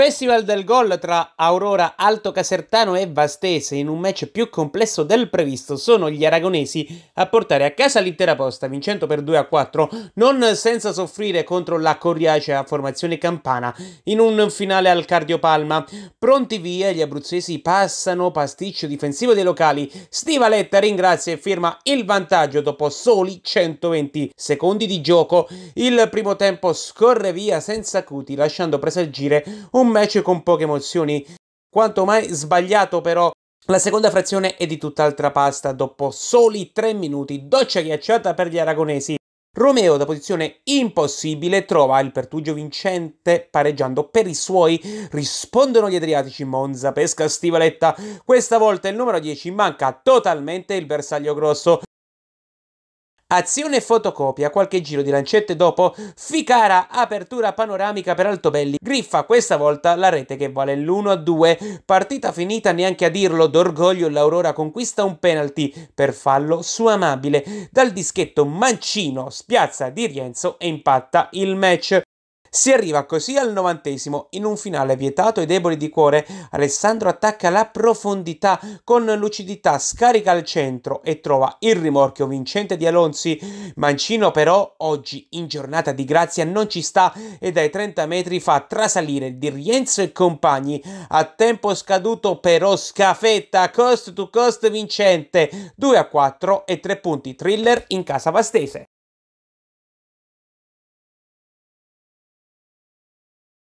Festival del gol tra Aurora Alto Casertano e Vastese in un match più complesso del previsto sono gli aragonesi a portare a casa l'intera posta vincendo per 2 a 4 non senza soffrire contro la coriacea formazione campana in un finale al cardiopalma. Pronti via gli abruzzesi passano pasticcio difensivo dei locali. Stivaletta ringrazia e firma il vantaggio dopo soli 120 secondi di gioco. Il primo tempo scorre via senza cuti lasciando presagire un un match con poche emozioni, quanto mai sbagliato però. La seconda frazione è di tutt'altra pasta, dopo soli 3 minuti, doccia ghiacciata per gli aragonesi. Romeo da posizione impossibile trova il pertugio vincente pareggiando per i suoi, rispondono gli Adriatici, Monza pesca Stivaletta, questa volta il numero 10 manca totalmente il bersaglio grosso, Azione fotocopia, qualche giro di lancette dopo, Ficara, apertura panoramica per Altobelli, griffa questa volta la rete che vale l'1-2, partita finita neanche a dirlo, d'orgoglio l'Aurora conquista un penalty per fallo su Amabile, dal dischetto Mancino spiazza Di Rienzo e impatta il match. Si arriva così al novantesimo, in un finale vietato ai deboli di cuore, Alessandro attacca la profondità con lucidità, scarica al centro e trova il rimorchio vincente di Alonzi. Mancino però oggi in giornata di grazia non ci sta e dai 30 metri fa trasalire di Rienzo e compagni. A tempo scaduto però scafetta, cost to cost vincente, 2 a 4 e 3 punti thriller in casa vastese.